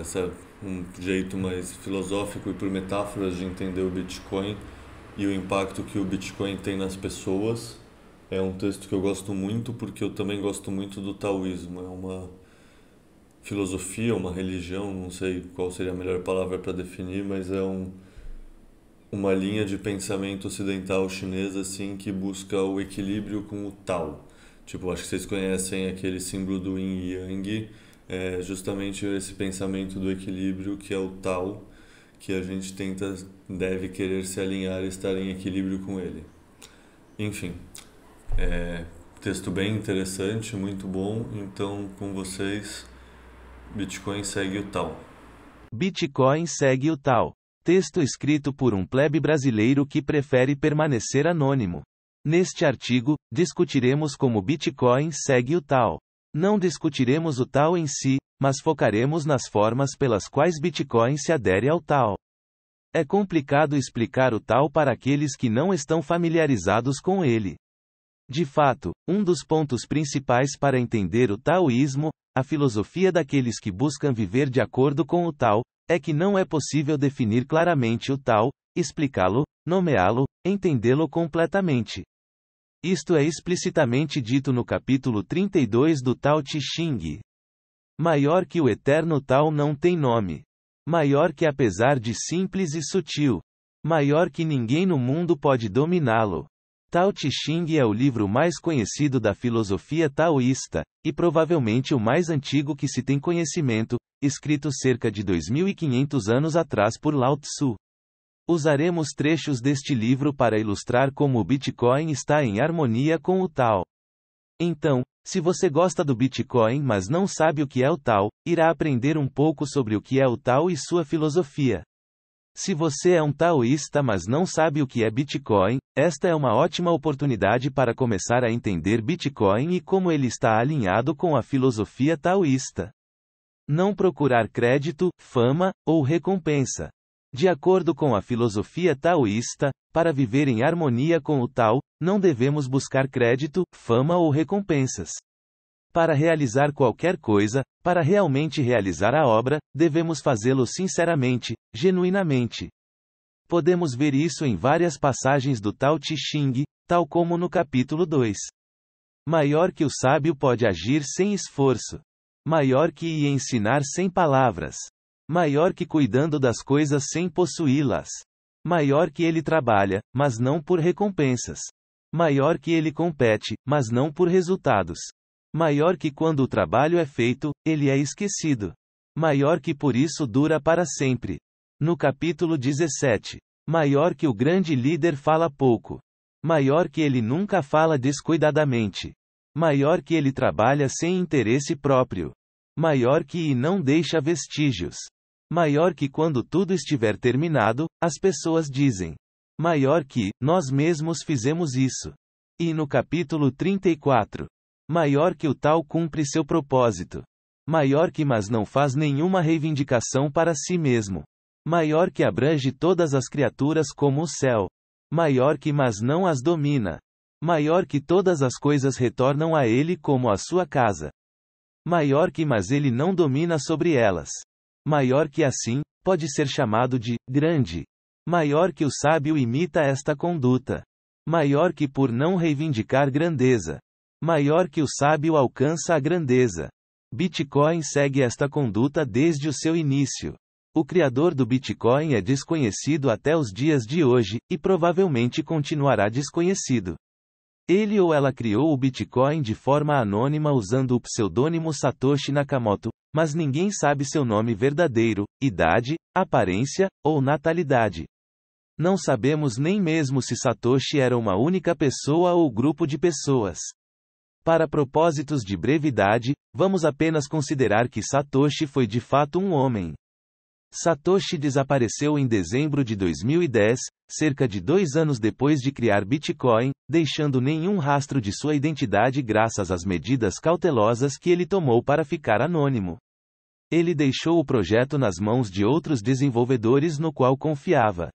essa um jeito mais filosófico e por metáforas de entender o Bitcoin e o impacto que o Bitcoin tem nas pessoas. É um texto que eu gosto muito porque eu também gosto muito do taoísmo. É uma filosofia, uma religião, não sei qual seria a melhor palavra para definir, mas é um, uma linha de pensamento ocidental chinesa assim que busca o equilíbrio com o Tao. Tipo, acho que vocês conhecem aquele símbolo do Yin e Yang é justamente esse pensamento do equilíbrio que é o tal que a gente tenta, deve querer se alinhar e estar em equilíbrio com ele. Enfim, é, texto bem interessante, muito bom. Então, com vocês, Bitcoin segue o tal. Bitcoin segue o tal. Texto escrito por um plebe brasileiro que prefere permanecer anônimo. Neste artigo, discutiremos como Bitcoin segue o tal. Não discutiremos o tal em si, mas focaremos nas formas pelas quais Bitcoin se adere ao tal. É complicado explicar o tal para aqueles que não estão familiarizados com ele. De fato, um dos pontos principais para entender o taoísmo, a filosofia daqueles que buscam viver de acordo com o tal, é que não é possível definir claramente o tal, explicá-lo, nomeá-lo, entendê-lo completamente. Isto é explicitamente dito no capítulo 32 do Tao Te Ching. Maior que o eterno Tao não tem nome. Maior que apesar de simples e sutil. Maior que ninguém no mundo pode dominá-lo. Tao Te Ching é o livro mais conhecido da filosofia taoísta, e provavelmente o mais antigo que se tem conhecimento, escrito cerca de 2500 anos atrás por Lao Tzu. Usaremos trechos deste livro para ilustrar como o Bitcoin está em harmonia com o Tal. Então, se você gosta do Bitcoin mas não sabe o que é o Tal, irá aprender um pouco sobre o que é o Tal e sua filosofia. Se você é um taoísta mas não sabe o que é Bitcoin, esta é uma ótima oportunidade para começar a entender Bitcoin e como ele está alinhado com a filosofia taoísta. Não procurar crédito, fama ou recompensa. De acordo com a filosofia taoísta, para viver em harmonia com o Tao, não devemos buscar crédito, fama ou recompensas. Para realizar qualquer coisa, para realmente realizar a obra, devemos fazê-lo sinceramente, genuinamente. Podemos ver isso em várias passagens do Tao Te Ching, tal como no capítulo 2. Maior que o sábio pode agir sem esforço. Maior que e ensinar sem palavras. Maior que cuidando das coisas sem possuí-las. Maior que ele trabalha, mas não por recompensas. Maior que ele compete, mas não por resultados. Maior que quando o trabalho é feito, ele é esquecido. Maior que por isso dura para sempre. No capítulo 17. Maior que o grande líder fala pouco. Maior que ele nunca fala descuidadamente. Maior que ele trabalha sem interesse próprio. Maior que e não deixa vestígios maior que quando tudo estiver terminado, as pessoas dizem. Maior que, nós mesmos fizemos isso. E no capítulo 34. Maior que o tal cumpre seu propósito. Maior que mas não faz nenhuma reivindicação para si mesmo. Maior que abrange todas as criaturas como o céu. Maior que mas não as domina. Maior que todas as coisas retornam a ele como a sua casa. Maior que mas ele não domina sobre elas maior que assim, pode ser chamado de grande. Maior que o sábio imita esta conduta. Maior que por não reivindicar grandeza. Maior que o sábio alcança a grandeza. Bitcoin segue esta conduta desde o seu início. O criador do Bitcoin é desconhecido até os dias de hoje, e provavelmente continuará desconhecido. Ele ou ela criou o Bitcoin de forma anônima usando o pseudônimo Satoshi Nakamoto, mas ninguém sabe seu nome verdadeiro, idade, aparência ou natalidade. Não sabemos nem mesmo se Satoshi era uma única pessoa ou grupo de pessoas. Para propósitos de brevidade, vamos apenas considerar que Satoshi foi de fato um homem. Satoshi desapareceu em dezembro de 2010, cerca de dois anos depois de criar Bitcoin, deixando nenhum rastro de sua identidade graças às medidas cautelosas que ele tomou para ficar anônimo. Ele deixou o projeto nas mãos de outros desenvolvedores no qual confiava.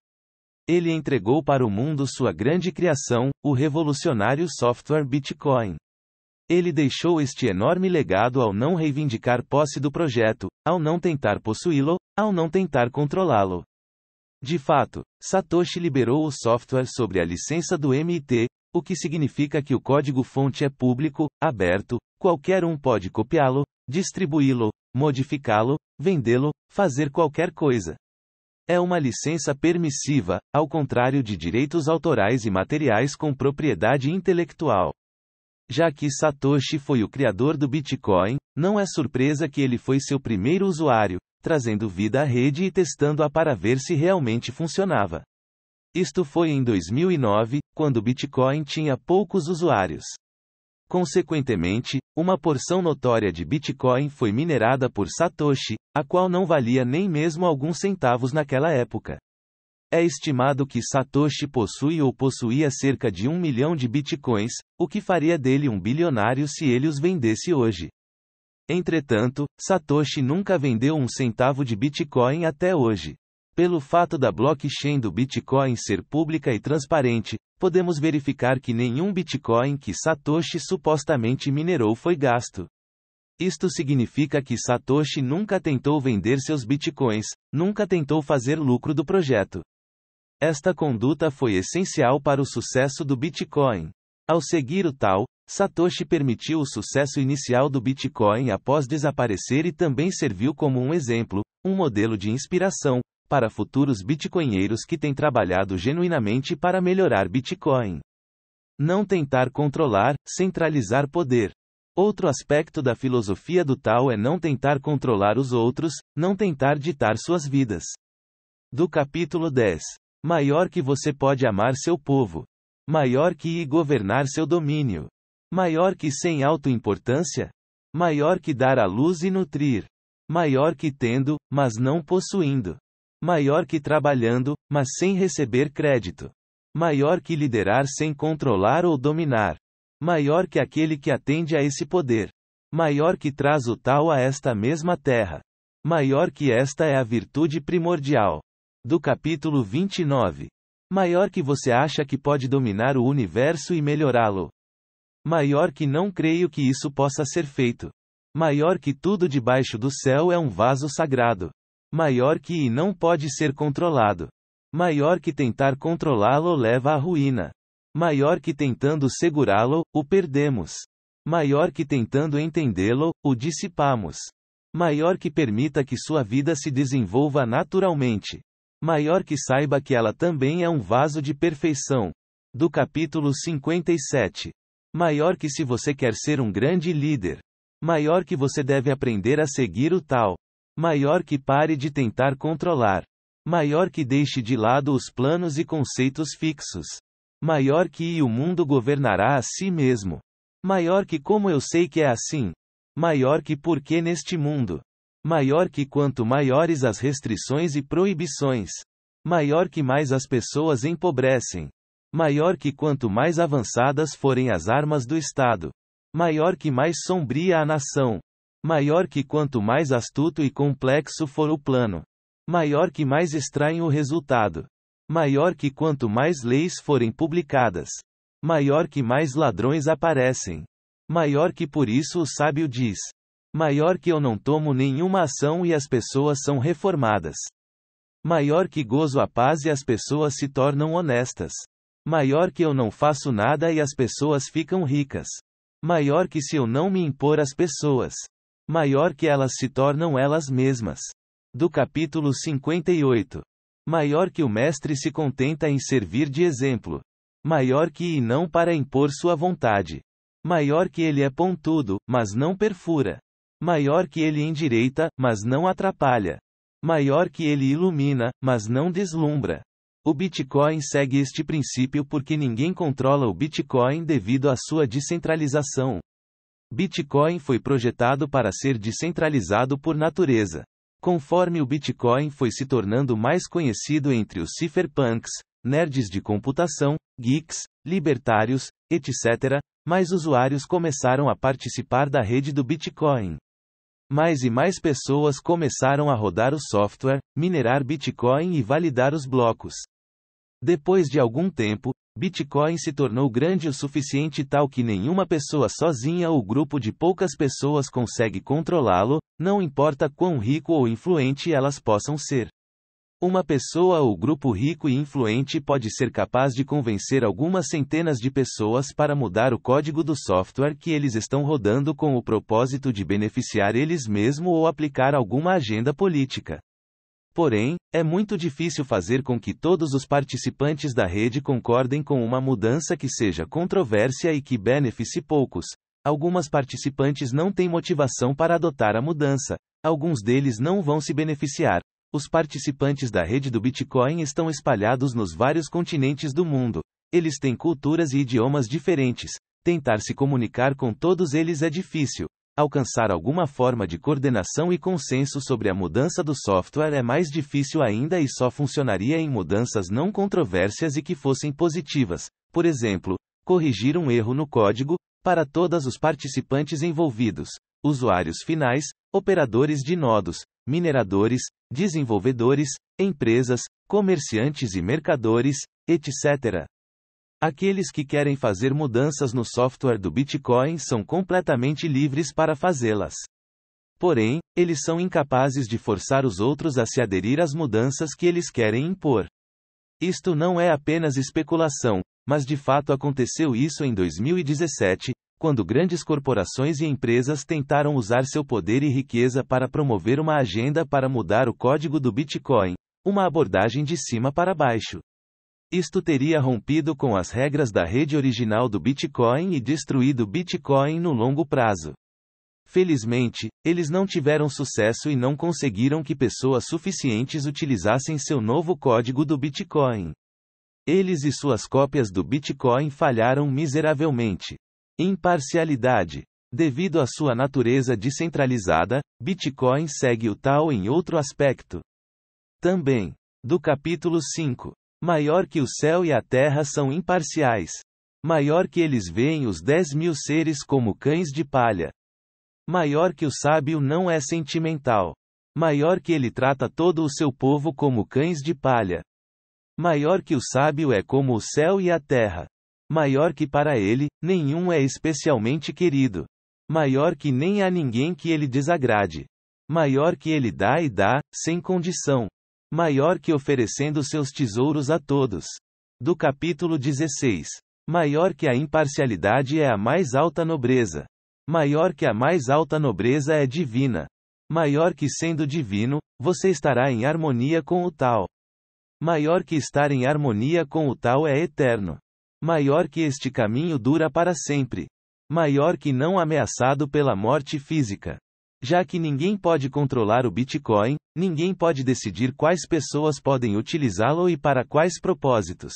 Ele entregou para o mundo sua grande criação, o revolucionário software Bitcoin. Ele deixou este enorme legado ao não reivindicar posse do projeto, ao não tentar possuí-lo, ao não tentar controlá-lo. De fato, Satoshi liberou o software sobre a licença do MIT, o que significa que o código-fonte é público, aberto, qualquer um pode copiá-lo, distribuí-lo, modificá-lo, vendê-lo, fazer qualquer coisa. É uma licença permissiva, ao contrário de direitos autorais e materiais com propriedade intelectual. Já que Satoshi foi o criador do Bitcoin, não é surpresa que ele foi seu primeiro usuário, trazendo vida à rede e testando-a para ver se realmente funcionava. Isto foi em 2009, quando o Bitcoin tinha poucos usuários. Consequentemente, uma porção notória de Bitcoin foi minerada por Satoshi, a qual não valia nem mesmo alguns centavos naquela época. É estimado que Satoshi possui ou possuía cerca de um milhão de bitcoins, o que faria dele um bilionário se ele os vendesse hoje. Entretanto, Satoshi nunca vendeu um centavo de Bitcoin até hoje. Pelo fato da blockchain do Bitcoin ser pública e transparente, podemos verificar que nenhum Bitcoin que Satoshi supostamente minerou foi gasto. Isto significa que Satoshi nunca tentou vender seus bitcoins, nunca tentou fazer lucro do projeto. Esta conduta foi essencial para o sucesso do Bitcoin. Ao seguir o tal, Satoshi permitiu o sucesso inicial do Bitcoin após desaparecer e também serviu como um exemplo, um modelo de inspiração, para futuros bitcoinheiros que têm trabalhado genuinamente para melhorar Bitcoin. Não tentar controlar, centralizar poder. Outro aspecto da filosofia do tal é não tentar controlar os outros, não tentar ditar suas vidas. Do capítulo 10 Maior que você pode amar seu povo. Maior que governar seu domínio. Maior que sem autoimportância? Maior que dar à luz e nutrir. Maior que tendo, mas não possuindo. Maior que trabalhando, mas sem receber crédito. Maior que liderar sem controlar ou dominar. Maior que aquele que atende a esse poder. Maior que traz o tal a esta mesma terra. Maior que esta é a virtude primordial do capítulo 29. Maior que você acha que pode dominar o universo e melhorá-lo. Maior que não creio que isso possa ser feito. Maior que tudo debaixo do céu é um vaso sagrado. Maior que e não pode ser controlado. Maior que tentar controlá-lo leva à ruína. Maior que tentando segurá-lo, o perdemos. Maior que tentando entendê-lo, o dissipamos. Maior que permita que sua vida se desenvolva naturalmente maior que saiba que ela também é um vaso de perfeição. Do capítulo 57. Maior que se você quer ser um grande líder. Maior que você deve aprender a seguir o tal. Maior que pare de tentar controlar. Maior que deixe de lado os planos e conceitos fixos. Maior que e o mundo governará a si mesmo. Maior que como eu sei que é assim. Maior que porque neste mundo. Maior que quanto maiores as restrições e proibições. Maior que mais as pessoas empobrecem. Maior que quanto mais avançadas forem as armas do Estado. Maior que mais sombria a nação. Maior que quanto mais astuto e complexo for o plano. Maior que mais estranho o resultado. Maior que quanto mais leis forem publicadas. Maior que mais ladrões aparecem. Maior que por isso o sábio diz: Maior que eu não tomo nenhuma ação e as pessoas são reformadas. Maior que gozo a paz e as pessoas se tornam honestas. Maior que eu não faço nada e as pessoas ficam ricas. Maior que se eu não me impor às pessoas. Maior que elas se tornam elas mesmas. Do capítulo 58. Maior que o mestre se contenta em servir de exemplo. Maior que e não para impor sua vontade. Maior que ele é pontudo, mas não perfura. Maior que ele endireita, mas não atrapalha. Maior que ele ilumina, mas não deslumbra. O Bitcoin segue este princípio porque ninguém controla o Bitcoin devido à sua descentralização. Bitcoin foi projetado para ser descentralizado por natureza. Conforme o Bitcoin foi se tornando mais conhecido entre os cypherpunks, nerds de computação, geeks, libertários, etc., mais usuários começaram a participar da rede do Bitcoin mais e mais pessoas começaram a rodar o software, minerar Bitcoin e validar os blocos. Depois de algum tempo, Bitcoin se tornou grande o suficiente tal que nenhuma pessoa sozinha ou grupo de poucas pessoas consegue controlá-lo, não importa quão rico ou influente elas possam ser. Uma pessoa ou grupo rico e influente pode ser capaz de convencer algumas centenas de pessoas para mudar o código do software que eles estão rodando com o propósito de beneficiar eles mesmos ou aplicar alguma agenda política. Porém, é muito difícil fazer com que todos os participantes da rede concordem com uma mudança que seja controvérsia e que beneficie poucos. Algumas participantes não têm motivação para adotar a mudança, alguns deles não vão se beneficiar, os participantes da rede do Bitcoin estão espalhados nos vários continentes do mundo. Eles têm culturas e idiomas diferentes. Tentar se comunicar com todos eles é difícil. Alcançar alguma forma de coordenação e consenso sobre a mudança do software é mais difícil ainda e só funcionaria em mudanças não controversas e que fossem positivas. Por exemplo, corrigir um erro no código, para todos os participantes envolvidos, usuários finais, operadores de nodos, mineradores, desenvolvedores, empresas, comerciantes e mercadores, etc. Aqueles que querem fazer mudanças no software do Bitcoin são completamente livres para fazê-las. Porém, eles são incapazes de forçar os outros a se aderir às mudanças que eles querem impor. Isto não é apenas especulação, mas de fato aconteceu isso em 2017, quando grandes corporações e empresas tentaram usar seu poder e riqueza para promover uma agenda para mudar o código do Bitcoin, uma abordagem de cima para baixo. Isto teria rompido com as regras da rede original do Bitcoin e destruído Bitcoin no longo prazo. Felizmente, eles não tiveram sucesso e não conseguiram que pessoas suficientes utilizassem seu novo código do Bitcoin. Eles e suas cópias do Bitcoin falharam miseravelmente. Imparcialidade. Devido à sua natureza descentralizada, Bitcoin segue o tal em outro aspecto. Também. Do capítulo 5. Maior que o céu e a terra são imparciais. Maior que eles veem os dez mil seres como cães de palha. Maior que o sábio não é sentimental. Maior que ele trata todo o seu povo como cães de palha. Maior que o sábio é como o céu e a terra maior que para ele, nenhum é especialmente querido. Maior que nem há ninguém que ele desagrade. Maior que ele dá e dá, sem condição. Maior que oferecendo seus tesouros a todos. Do capítulo 16. Maior que a imparcialidade é a mais alta nobreza. Maior que a mais alta nobreza é divina. Maior que sendo divino, você estará em harmonia com o tal. Maior que estar em harmonia com o tal é eterno. Maior que este caminho dura para sempre. Maior que não ameaçado pela morte física. Já que ninguém pode controlar o Bitcoin, ninguém pode decidir quais pessoas podem utilizá-lo e para quais propósitos.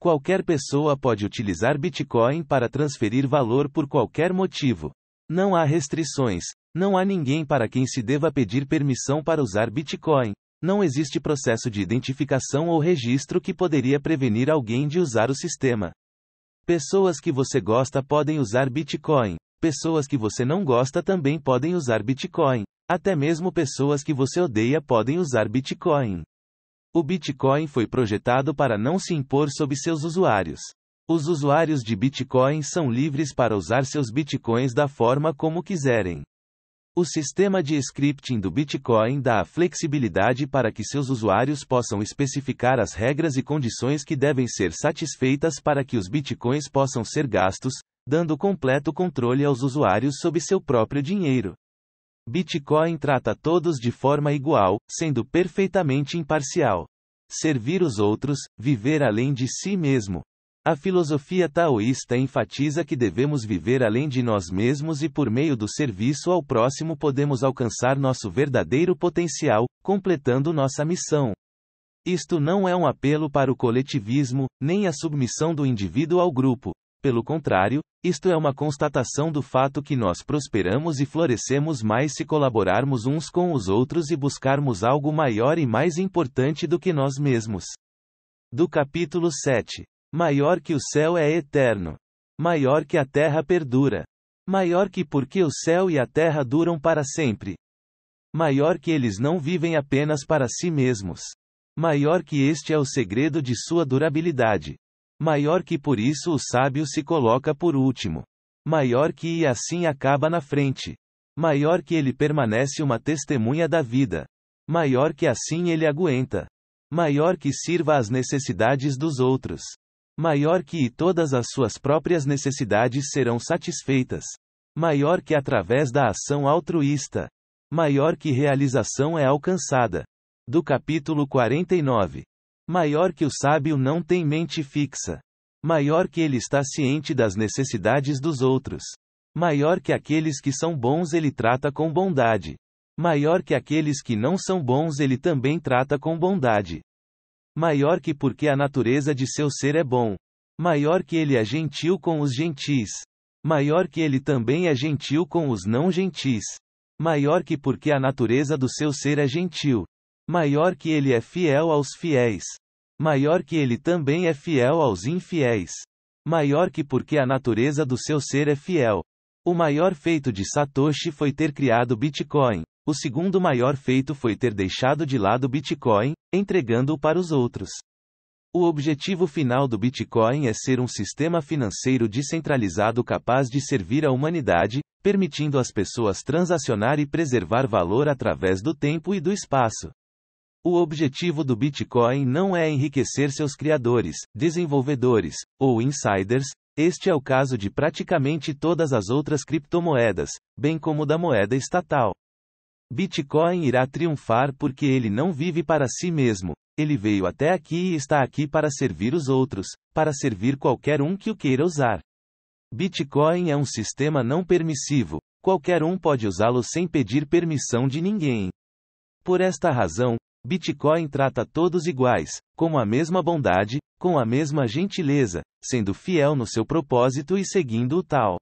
Qualquer pessoa pode utilizar Bitcoin para transferir valor por qualquer motivo. Não há restrições, não há ninguém para quem se deva pedir permissão para usar Bitcoin, não existe processo de identificação ou registro que poderia prevenir alguém de usar o sistema. Pessoas que você gosta podem usar Bitcoin. Pessoas que você não gosta também podem usar Bitcoin. Até mesmo pessoas que você odeia podem usar Bitcoin. O Bitcoin foi projetado para não se impor sobre seus usuários. Os usuários de Bitcoin são livres para usar seus bitcoins da forma como quiserem. O sistema de scripting do Bitcoin dá a flexibilidade para que seus usuários possam especificar as regras e condições que devem ser satisfeitas para que os bitcoins possam ser gastos, dando completo controle aos usuários sobre seu próprio dinheiro. Bitcoin trata todos de forma igual, sendo perfeitamente imparcial. Servir os outros, viver além de si mesmo, a filosofia taoísta enfatiza que devemos viver além de nós mesmos e por meio do serviço ao próximo podemos alcançar nosso verdadeiro potencial, completando nossa missão. Isto não é um apelo para o coletivismo, nem a submissão do indivíduo ao grupo. Pelo contrário, isto é uma constatação do fato que nós prosperamos e florescemos mais se colaborarmos uns com os outros e buscarmos algo maior e mais importante do que nós mesmos. Do capítulo 7 Maior que o céu é eterno. Maior que a terra perdura. Maior que porque o céu e a terra duram para sempre. Maior que eles não vivem apenas para si mesmos. Maior que este é o segredo de sua durabilidade. Maior que por isso o sábio se coloca por último. Maior que e assim acaba na frente. Maior que ele permanece uma testemunha da vida. Maior que assim ele aguenta. Maior que sirva às necessidades dos outros. Maior que e todas as suas próprias necessidades serão satisfeitas. Maior que através da ação altruísta. Maior que realização é alcançada. Do capítulo 49. Maior que o sábio não tem mente fixa. Maior que ele está ciente das necessidades dos outros. Maior que aqueles que são bons ele trata com bondade. Maior que aqueles que não são bons ele também trata com bondade. Maior que porque a natureza de seu ser é bom. Maior que ele é gentil com os gentis. Maior que ele também é gentil com os não gentis. Maior que porque a natureza do seu ser é gentil. Maior que ele é fiel aos fiéis. Maior que ele também é fiel aos infiéis. Maior que porque a natureza do seu ser é fiel. O maior feito de Satoshi foi ter criado Bitcoin. O segundo maior feito foi ter deixado de lado Bitcoin, entregando-o para os outros. O objetivo final do Bitcoin é ser um sistema financeiro descentralizado capaz de servir à humanidade, permitindo às pessoas transacionar e preservar valor através do tempo e do espaço. O objetivo do Bitcoin não é enriquecer seus criadores, desenvolvedores ou insiders, este é o caso de praticamente todas as outras criptomoedas, bem como da moeda estatal. Bitcoin irá triunfar porque ele não vive para si mesmo. Ele veio até aqui e está aqui para servir os outros, para servir qualquer um que o queira usar. Bitcoin é um sistema não permissivo. Qualquer um pode usá-lo sem pedir permissão de ninguém. Por esta razão, Bitcoin trata todos iguais, com a mesma bondade, com a mesma gentileza, sendo fiel no seu propósito e seguindo o tal.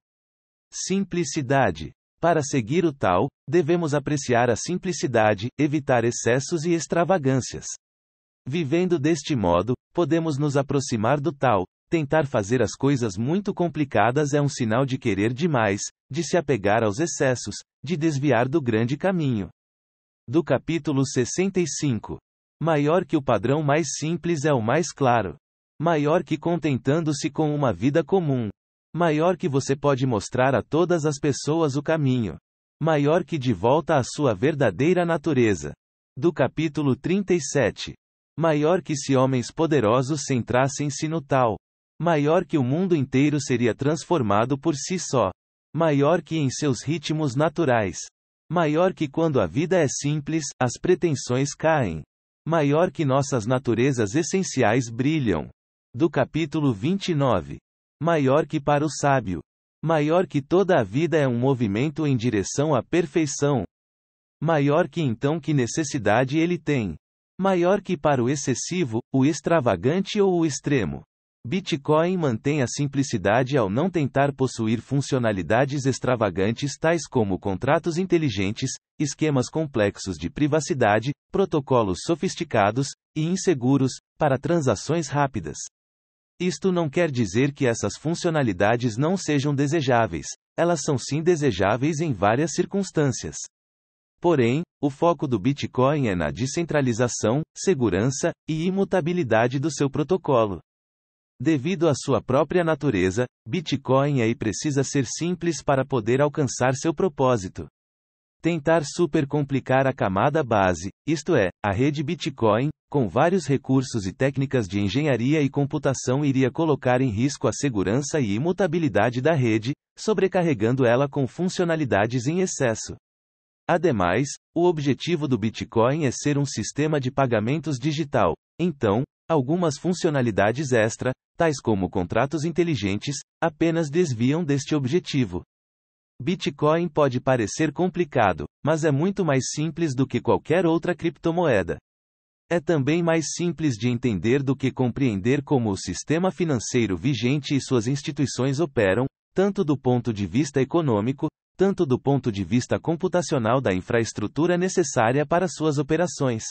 Simplicidade. Para seguir o tal, devemos apreciar a simplicidade, evitar excessos e extravagâncias. Vivendo deste modo, podemos nos aproximar do tal. Tentar fazer as coisas muito complicadas é um sinal de querer demais, de se apegar aos excessos, de desviar do grande caminho. Do capítulo 65. Maior que o padrão mais simples é o mais claro. Maior que contentando-se com uma vida comum. Maior que você pode mostrar a todas as pessoas o caminho. Maior que de volta à sua verdadeira natureza. Do capítulo 37. Maior que se homens poderosos centrassem-se no tal. Maior que o mundo inteiro seria transformado por si só. Maior que em seus ritmos naturais. Maior que quando a vida é simples, as pretensões caem. Maior que nossas naturezas essenciais brilham. Do capítulo 29 maior que para o sábio. Maior que toda a vida é um movimento em direção à perfeição. Maior que então que necessidade ele tem. Maior que para o excessivo, o extravagante ou o extremo. Bitcoin mantém a simplicidade ao não tentar possuir funcionalidades extravagantes tais como contratos inteligentes, esquemas complexos de privacidade, protocolos sofisticados e inseguros para transações rápidas. Isto não quer dizer que essas funcionalidades não sejam desejáveis, elas são sim desejáveis em várias circunstâncias. Porém, o foco do Bitcoin é na descentralização, segurança e imutabilidade do seu protocolo. Devido à sua própria natureza, Bitcoin é e precisa ser simples para poder alcançar seu propósito. Tentar supercomplicar a camada base, isto é, a rede Bitcoin, com vários recursos e técnicas de engenharia e computação iria colocar em risco a segurança e imutabilidade da rede, sobrecarregando ela com funcionalidades em excesso. Ademais, o objetivo do Bitcoin é ser um sistema de pagamentos digital. Então, algumas funcionalidades extra, tais como contratos inteligentes, apenas desviam deste objetivo. Bitcoin pode parecer complicado, mas é muito mais simples do que qualquer outra criptomoeda. É também mais simples de entender do que compreender como o sistema financeiro vigente e suas instituições operam, tanto do ponto de vista econômico, tanto do ponto de vista computacional da infraestrutura necessária para suas operações.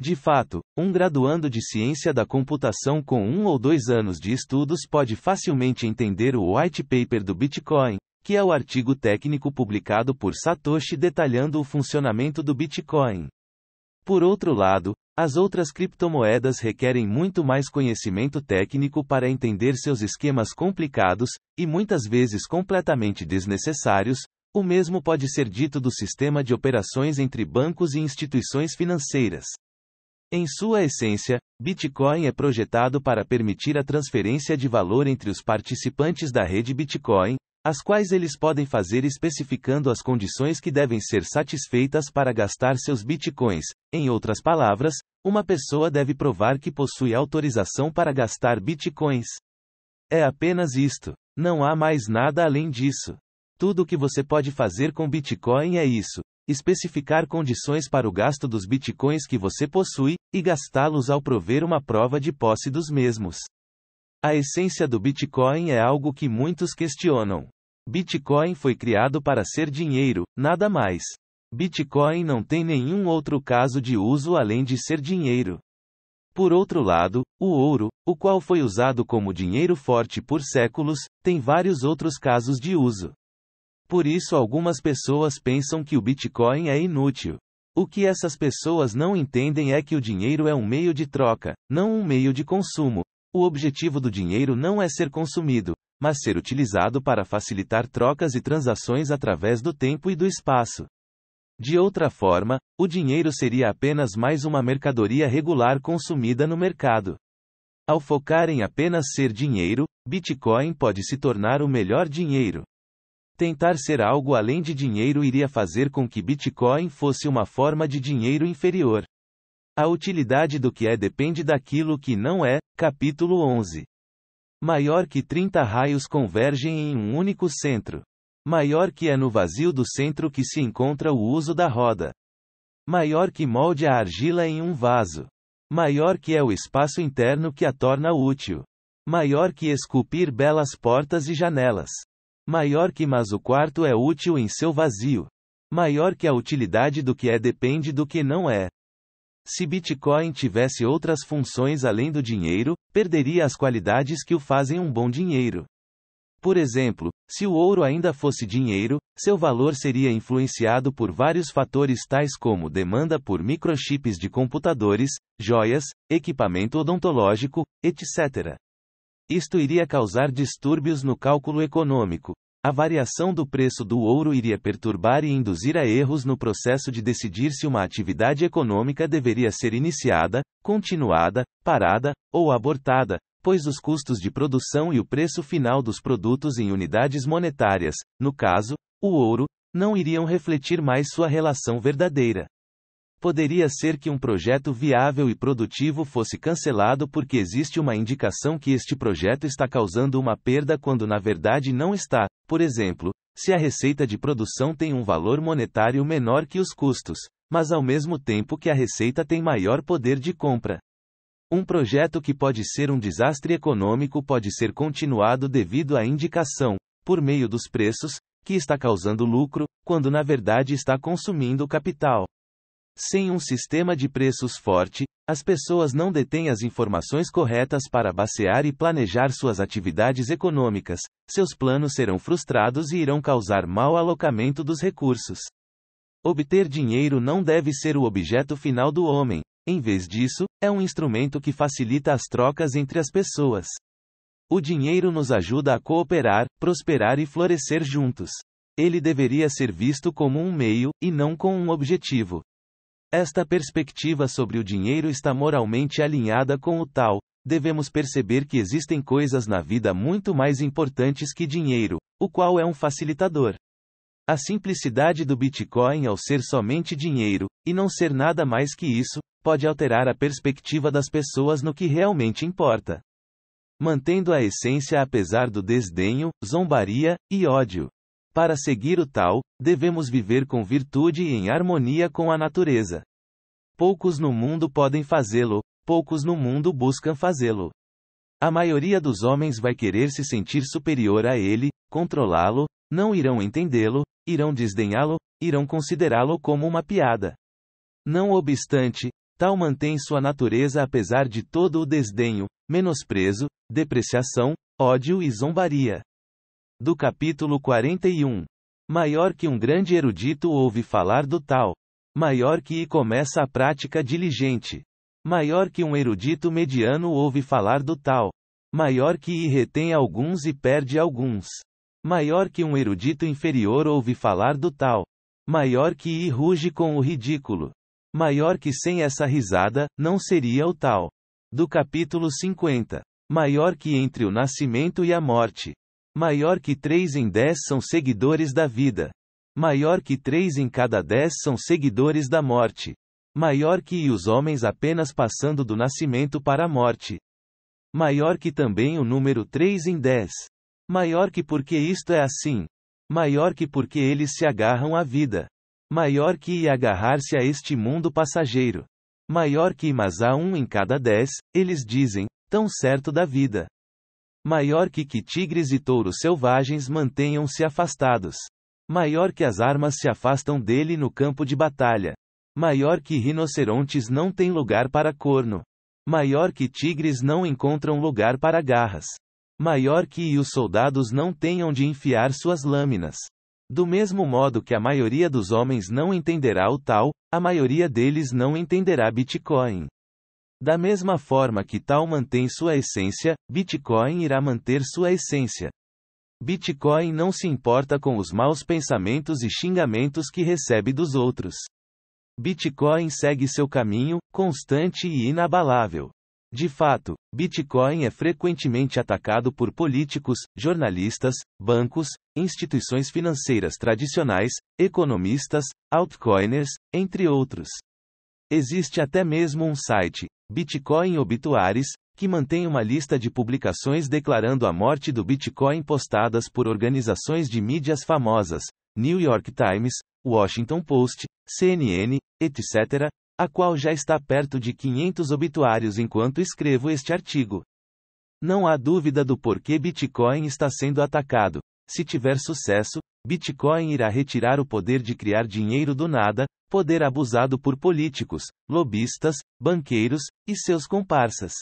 De fato, um graduando de ciência da computação com um ou dois anos de estudos pode facilmente entender o white paper do Bitcoin, que é o artigo técnico publicado por Satoshi detalhando o funcionamento do Bitcoin. Por outro lado, as outras criptomoedas requerem muito mais conhecimento técnico para entender seus esquemas complicados, e muitas vezes completamente desnecessários. O mesmo pode ser dito do sistema de operações entre bancos e instituições financeiras. Em sua essência, Bitcoin é projetado para permitir a transferência de valor entre os participantes da rede Bitcoin, as quais eles podem fazer especificando as condições que devem ser satisfeitas para gastar seus bitcoins. Em outras palavras, uma pessoa deve provar que possui autorização para gastar bitcoins. É apenas isto. Não há mais nada além disso. Tudo o que você pode fazer com Bitcoin é isso: especificar condições para o gasto dos bitcoins que você possui e gastá-los ao prover uma prova de posse dos mesmos. A essência do Bitcoin é algo que muitos questionam. Bitcoin foi criado para ser dinheiro, nada mais. Bitcoin não tem nenhum outro caso de uso além de ser dinheiro. Por outro lado, o ouro, o qual foi usado como dinheiro forte por séculos, tem vários outros casos de uso. Por isso, algumas pessoas pensam que o Bitcoin é inútil. O que essas pessoas não entendem é que o dinheiro é um meio de troca, não um meio de consumo. O objetivo do dinheiro não é ser consumido, mas ser utilizado para facilitar trocas e transações através do tempo e do espaço. De outra forma, o dinheiro seria apenas mais uma mercadoria regular consumida no mercado. Ao focar em apenas ser dinheiro, Bitcoin pode se tornar o melhor dinheiro. Tentar ser algo além de dinheiro iria fazer com que Bitcoin fosse uma forma de dinheiro inferior. A utilidade do que é depende daquilo que não é. Capítulo 11. Maior que 30 raios convergem em um único centro. Maior que é no vazio do centro que se encontra o uso da roda. Maior que molde a argila em um vaso. Maior que é o espaço interno que a torna útil. Maior que esculpir belas portas e janelas. Maior que mas o quarto é útil em seu vazio. Maior que a utilidade do que é depende do que não é. Se Bitcoin tivesse outras funções além do dinheiro, perderia as qualidades que o fazem um bom dinheiro. Por exemplo, se o ouro ainda fosse dinheiro, seu valor seria influenciado por vários fatores tais como demanda por microchips de computadores, joias, equipamento odontológico, etc. Isto iria causar distúrbios no cálculo econômico, a variação do preço do ouro iria perturbar e induzir a erros no processo de decidir se uma atividade econômica deveria ser iniciada, continuada, parada ou abortada, pois os custos de produção e o preço final dos produtos em unidades monetárias, no caso, o ouro, não iriam refletir mais sua relação verdadeira. Poderia ser que um projeto viável e produtivo fosse cancelado porque existe uma indicação que este projeto está causando uma perda quando na verdade não está. Por exemplo, se a receita de produção tem um valor monetário menor que os custos, mas ao mesmo tempo que a receita tem maior poder de compra. Um projeto que pode ser um desastre econômico pode ser continuado devido à indicação, por meio dos preços, que está causando lucro, quando na verdade está consumindo capital. Sem um sistema de preços forte, as pessoas não detêm as informações corretas para basear e planejar suas atividades econômicas, seus planos serão frustrados e irão causar mau alocamento dos recursos. Obter dinheiro não deve ser o objeto final do homem, em vez disso, é um instrumento que facilita as trocas entre as pessoas. O dinheiro nos ajuda a cooperar, prosperar e florescer juntos. Ele deveria ser visto como um meio, e não com um objetivo. Esta perspectiva sobre o dinheiro está moralmente alinhada com o tal. Devemos perceber que existem coisas na vida muito mais importantes que dinheiro, o qual é um facilitador. A simplicidade do Bitcoin ao ser somente dinheiro, e não ser nada mais que isso, pode alterar a perspectiva das pessoas no que realmente importa. Mantendo a essência apesar do desdenho, zombaria e ódio. Para seguir o tal, devemos viver com virtude e em harmonia com a natureza. Poucos no mundo podem fazê-lo, poucos no mundo buscam fazê-lo. A maioria dos homens vai querer se sentir superior a ele, controlá-lo, não irão entendê-lo, irão desdenhá-lo, irão considerá-lo como uma piada. Não obstante, tal mantém sua natureza apesar de todo o desdenho, menosprezo, depreciação, ódio e zombaria do capítulo 41. Maior que um grande erudito ouve falar do tal. Maior que e começa a prática diligente. Maior que um erudito mediano ouve falar do tal. Maior que e retém alguns e perde alguns. Maior que um erudito inferior ouve falar do tal. Maior que e ruge com o ridículo. Maior que sem essa risada, não seria o tal. Do capítulo 50. Maior que entre o nascimento e a morte Maior que 3 em 10 são seguidores da vida. Maior que 3 em cada 10 são seguidores da morte. Maior que e os homens apenas passando do nascimento para a morte. Maior que também o número 3 em 10. Maior que porque isto é assim. Maior que porque eles se agarram à vida. Maior que e agarrar-se a este mundo passageiro. Maior que mas há um em cada 10, eles dizem, tão certo da vida. Maior que que tigres e touros selvagens mantenham-se afastados. Maior que as armas se afastam dele no campo de batalha. Maior que rinocerontes não tem lugar para corno. Maior que tigres não encontram lugar para garras. Maior que os soldados não tenham de enfiar suas lâminas. Do mesmo modo que a maioria dos homens não entenderá o tal, a maioria deles não entenderá Bitcoin. Da mesma forma que tal mantém sua essência, Bitcoin irá manter sua essência. Bitcoin não se importa com os maus pensamentos e xingamentos que recebe dos outros. Bitcoin segue seu caminho, constante e inabalável. De fato, Bitcoin é frequentemente atacado por políticos, jornalistas, bancos, instituições financeiras tradicionais, economistas, altcoiners, entre outros. Existe até mesmo um site, Bitcoin Obituários, que mantém uma lista de publicações declarando a morte do Bitcoin postadas por organizações de mídias famosas, New York Times, Washington Post, CNN, etc., a qual já está perto de 500 obituários enquanto escrevo este artigo. Não há dúvida do porquê Bitcoin está sendo atacado. Se tiver sucesso, Bitcoin irá retirar o poder de criar dinheiro do nada, poder abusado por políticos, lobistas, banqueiros e seus comparsas.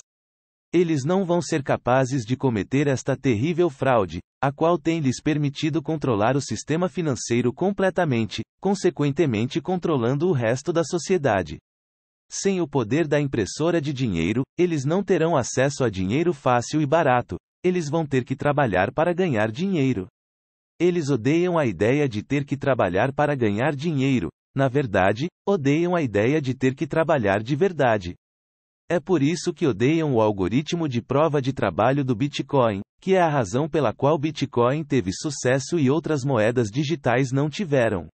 Eles não vão ser capazes de cometer esta terrível fraude, a qual tem lhes permitido controlar o sistema financeiro completamente, consequentemente controlando o resto da sociedade. Sem o poder da impressora de dinheiro, eles não terão acesso a dinheiro fácil e barato, eles vão ter que trabalhar para ganhar dinheiro. Eles odeiam a ideia de ter que trabalhar para ganhar dinheiro, na verdade, odeiam a ideia de ter que trabalhar de verdade. É por isso que odeiam o algoritmo de prova de trabalho do Bitcoin, que é a razão pela qual Bitcoin teve sucesso e outras moedas digitais não tiveram.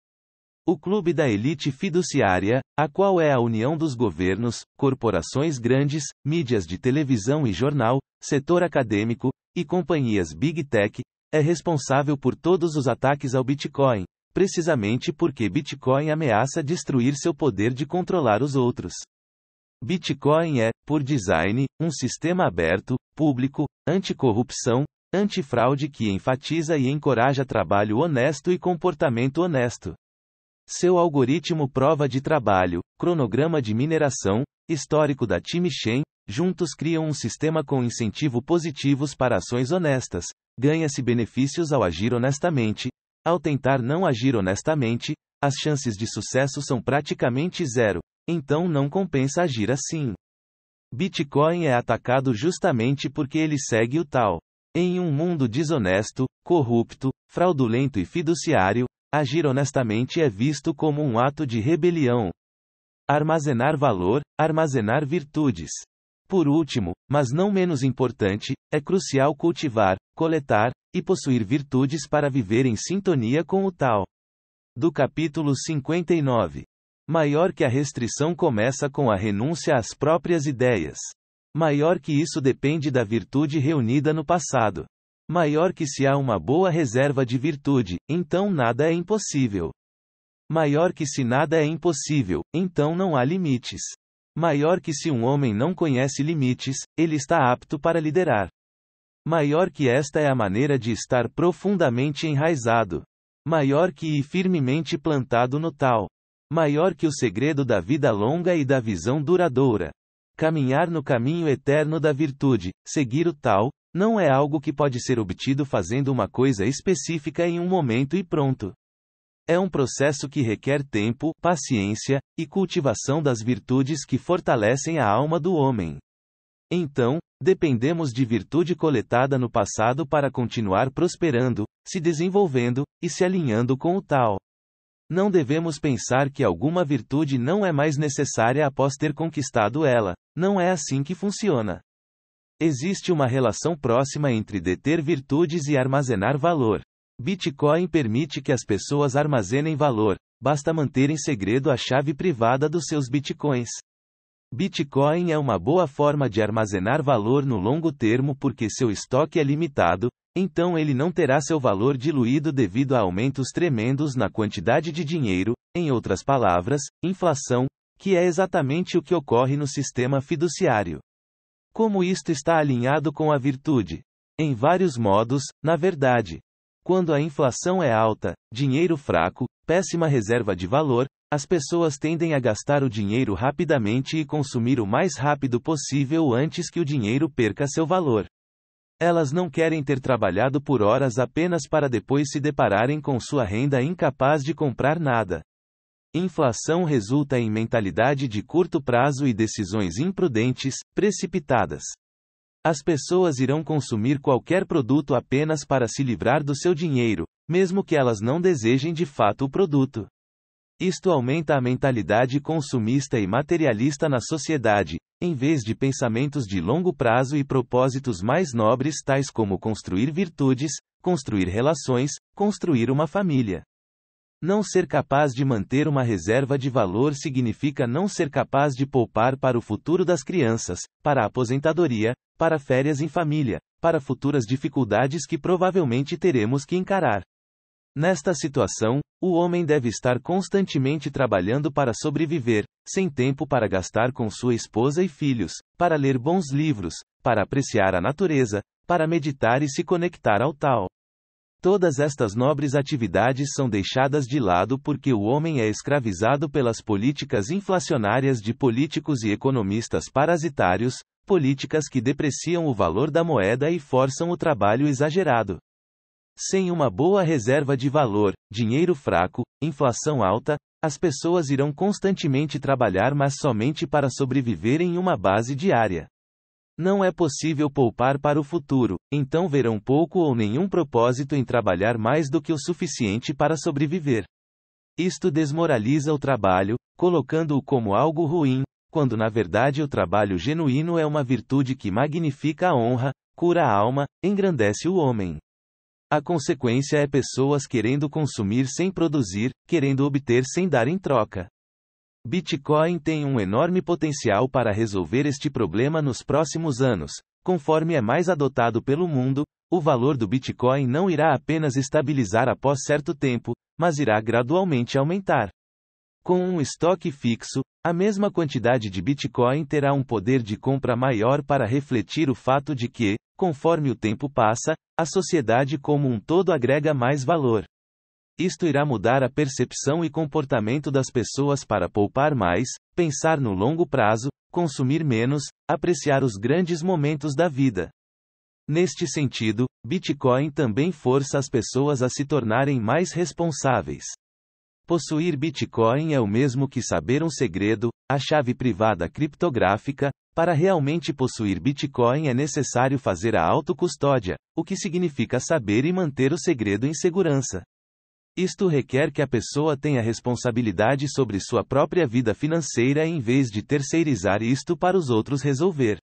O clube da elite fiduciária, a qual é a união dos governos, corporações grandes, mídias de televisão e jornal, setor acadêmico, e companhias Big Tech, é responsável por todos os ataques ao Bitcoin, precisamente porque Bitcoin ameaça destruir seu poder de controlar os outros. Bitcoin é, por design, um sistema aberto, público, anticorrupção, antifraude que enfatiza e encoraja trabalho honesto e comportamento honesto. Seu algoritmo prova de trabalho, cronograma de mineração, histórico da time chain, juntos criam um sistema com incentivo positivos para ações honestas, ganha-se benefícios ao agir honestamente, ao tentar não agir honestamente, as chances de sucesso são praticamente zero, então não compensa agir assim. Bitcoin é atacado justamente porque ele segue o tal. Em um mundo desonesto, corrupto, fraudulento e fiduciário, agir honestamente é visto como um ato de rebelião. Armazenar valor, armazenar virtudes. Por último, mas não menos importante, é crucial cultivar, coletar, e possuir virtudes para viver em sintonia com o tal. Do capítulo 59. Maior que a restrição começa com a renúncia às próprias ideias. Maior que isso depende da virtude reunida no passado. Maior que se há uma boa reserva de virtude, então nada é impossível. Maior que se nada é impossível, então não há limites. Maior que se um homem não conhece limites, ele está apto para liderar. Maior que esta é a maneira de estar profundamente enraizado. Maior que e firmemente plantado no tal. Maior que o segredo da vida longa e da visão duradoura. Caminhar no caminho eterno da virtude, seguir o tal, não é algo que pode ser obtido fazendo uma coisa específica em um momento e pronto. É um processo que requer tempo, paciência e cultivação das virtudes que fortalecem a alma do homem. Então, Dependemos de virtude coletada no passado para continuar prosperando, se desenvolvendo e se alinhando com o tal. Não devemos pensar que alguma virtude não é mais necessária após ter conquistado ela, não é assim que funciona. Existe uma relação próxima entre deter virtudes e armazenar valor. Bitcoin permite que as pessoas armazenem valor, basta manter em segredo a chave privada dos seus bitcoins. Bitcoin é uma boa forma de armazenar valor no longo termo porque seu estoque é limitado, então ele não terá seu valor diluído devido a aumentos tremendos na quantidade de dinheiro, em outras palavras, inflação, que é exatamente o que ocorre no sistema fiduciário. Como isto está alinhado com a virtude? Em vários modos, na verdade. Quando a inflação é alta, dinheiro fraco, péssima reserva de valor, as pessoas tendem a gastar o dinheiro rapidamente e consumir o mais rápido possível antes que o dinheiro perca seu valor. Elas não querem ter trabalhado por horas apenas para depois se depararem com sua renda incapaz de comprar nada. Inflação resulta em mentalidade de curto prazo e decisões imprudentes, precipitadas. As pessoas irão consumir qualquer produto apenas para se livrar do seu dinheiro, mesmo que elas não desejem de fato o produto. Isto aumenta a mentalidade consumista e materialista na sociedade, em vez de pensamentos de longo prazo e propósitos mais nobres, tais como construir virtudes, construir relações, construir uma família. Não ser capaz de manter uma reserva de valor significa não ser capaz de poupar para o futuro das crianças, para a aposentadoria, para férias em família, para futuras dificuldades que provavelmente teremos que encarar. Nesta situação, o homem deve estar constantemente trabalhando para sobreviver, sem tempo para gastar com sua esposa e filhos, para ler bons livros, para apreciar a natureza, para meditar e se conectar ao tal. Todas estas nobres atividades são deixadas de lado porque o homem é escravizado pelas políticas inflacionárias de políticos e economistas parasitários, políticas que depreciam o valor da moeda e forçam o trabalho exagerado. Sem uma boa reserva de valor, dinheiro fraco, inflação alta, as pessoas irão constantemente trabalhar, mas somente para sobreviver em uma base diária. Não é possível poupar para o futuro, então verão pouco ou nenhum propósito em trabalhar mais do que o suficiente para sobreviver. Isto desmoraliza o trabalho, colocando-o como algo ruim, quando na verdade o trabalho genuíno é uma virtude que magnifica a honra, cura a alma, engrandece o homem. A consequência é pessoas querendo consumir sem produzir, querendo obter sem dar em troca. Bitcoin tem um enorme potencial para resolver este problema nos próximos anos, conforme é mais adotado pelo mundo, o valor do Bitcoin não irá apenas estabilizar após certo tempo, mas irá gradualmente aumentar. Com um estoque fixo, a mesma quantidade de Bitcoin terá um poder de compra maior para refletir o fato de que, conforme o tempo passa, a sociedade como um todo agrega mais valor. Isto irá mudar a percepção e comportamento das pessoas para poupar mais, pensar no longo prazo, consumir menos, apreciar os grandes momentos da vida. Neste sentido, Bitcoin também força as pessoas a se tornarem mais responsáveis. Possuir Bitcoin é o mesmo que saber um segredo, a chave privada criptográfica. Para realmente possuir Bitcoin é necessário fazer a autocustódia, o que significa saber e manter o segredo em segurança. Isto requer que a pessoa tenha responsabilidade sobre sua própria vida financeira em vez de terceirizar isto para os outros resolver.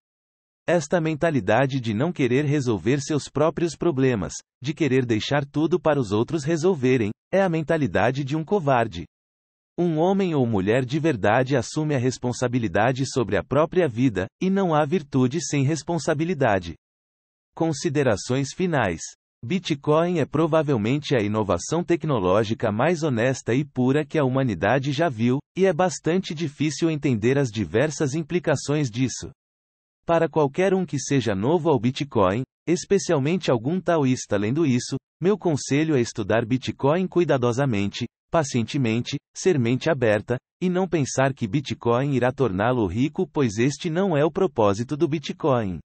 Esta mentalidade de não querer resolver seus próprios problemas, de querer deixar tudo para os outros resolverem, é a mentalidade de um covarde. Um homem ou mulher de verdade assume a responsabilidade sobre a própria vida, e não há virtude sem responsabilidade. Considerações finais. Bitcoin é provavelmente a inovação tecnológica mais honesta e pura que a humanidade já viu, e é bastante difícil entender as diversas implicações disso. Para qualquer um que seja novo ao Bitcoin, especialmente algum taoísta lendo isso, meu conselho é estudar Bitcoin cuidadosamente, pacientemente, ser mente aberta, e não pensar que Bitcoin irá torná-lo rico, pois este não é o propósito do Bitcoin.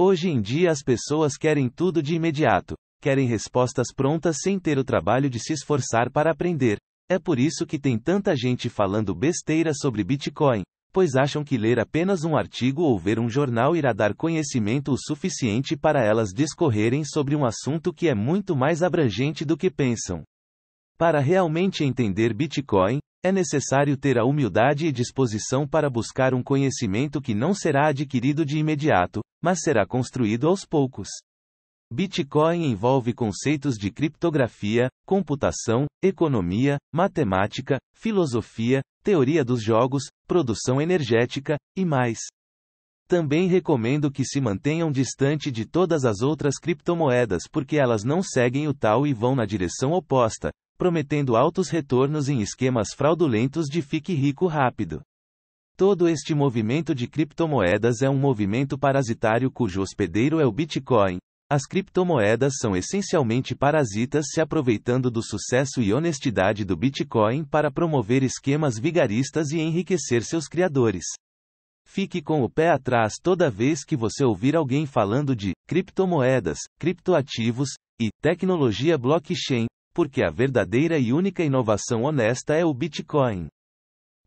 Hoje em dia as pessoas querem tudo de imediato, querem respostas prontas sem ter o trabalho de se esforçar para aprender. É por isso que tem tanta gente falando besteira sobre Bitcoin, pois acham que ler apenas um artigo ou ver um jornal irá dar conhecimento o suficiente para elas discorrerem sobre um assunto que é muito mais abrangente do que pensam. Para realmente entender Bitcoin, é necessário ter a humildade e disposição para buscar um conhecimento que não será adquirido de imediato, mas será construído aos poucos. Bitcoin envolve conceitos de criptografia, computação, economia, matemática, filosofia, teoria dos jogos, produção energética e mais. Também recomendo que se mantenham distante de todas as outras criptomoedas porque elas não seguem o tal e vão na direção oposta, prometendo altos retornos em esquemas fraudulentos de fique rico rápido. Todo este movimento de criptomoedas é um movimento parasitário cujo hospedeiro é o Bitcoin. As criptomoedas são essencialmente parasitas se aproveitando do sucesso e honestidade do Bitcoin para promover esquemas vigaristas e enriquecer seus criadores. Fique com o pé atrás toda vez que você ouvir alguém falando de criptomoedas, criptoativos e tecnologia blockchain, porque a verdadeira e única inovação honesta é o Bitcoin.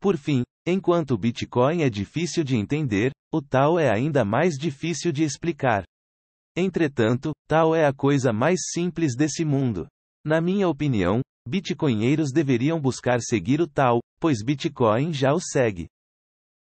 Por fim, enquanto o Bitcoin é difícil de entender, o tal é ainda mais difícil de explicar. Entretanto, tal é a coisa mais simples desse mundo. Na minha opinião, bitcoinheiros deveriam buscar seguir o tal, pois Bitcoin já o segue.